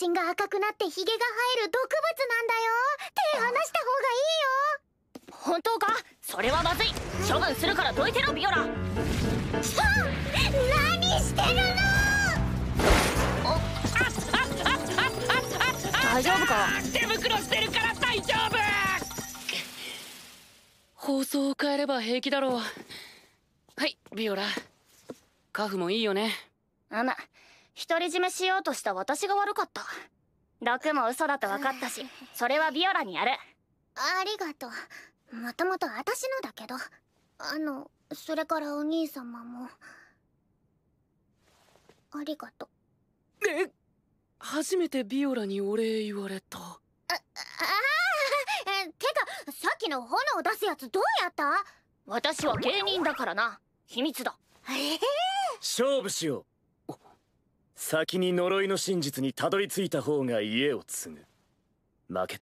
チンが赤くなってヒゲが生える毒物なんだよ手離した方がいいよ本当かそれはまずい処分するからどいてろビオラ何してるの大丈夫か手袋してるから大丈夫放送を変えれば平気だろうはいビオラカフもいいよねあま独り占めしようとした私が悪かった毒も嘘だと分かったし それはビオラにやるありがとうもともと私のだけどあのそれからお兄様もありがとうえ初めてビオラにお礼言われたああてかさっきの炎を出すやつどうやった私は芸人だからな秘密だええー、勝負しよう先に呪いの真実にたどり着いた方が家を継ぐ負け